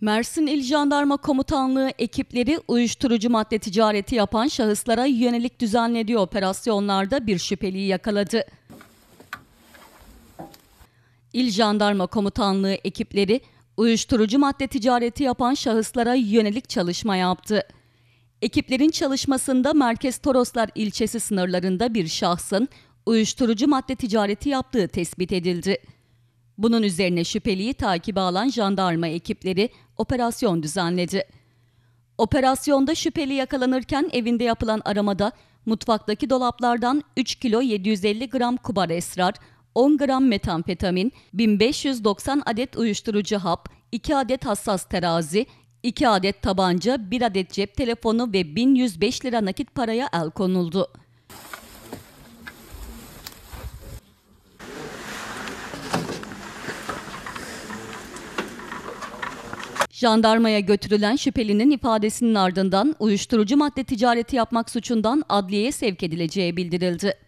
Mersin İl Jandarma Komutanlığı ekipleri uyuşturucu madde ticareti yapan şahıslara yönelik düzenlediği operasyonlarda bir şüpheliyi yakaladı. İl Jandarma Komutanlığı ekipleri uyuşturucu madde ticareti yapan şahıslara yönelik çalışma yaptı. Ekiplerin çalışmasında Merkez Toroslar ilçesi sınırlarında bir şahsın uyuşturucu madde ticareti yaptığı tespit edildi. Bunun üzerine şüpheliyi takibe alan jandarma ekipleri operasyon düzenledi. Operasyonda şüpheli yakalanırken evinde yapılan aramada mutfaktaki dolaplardan 3 kilo 750 gram kubar esrar, 10 gram metamfetamin, 1590 adet uyuşturucu hap, 2 adet hassas terazi, 2 adet tabanca, 1 adet cep telefonu ve 1105 lira nakit paraya el konuldu. Jandarmaya götürülen şüphelinin ifadesinin ardından uyuşturucu madde ticareti yapmak suçundan adliyeye sevk edileceği bildirildi.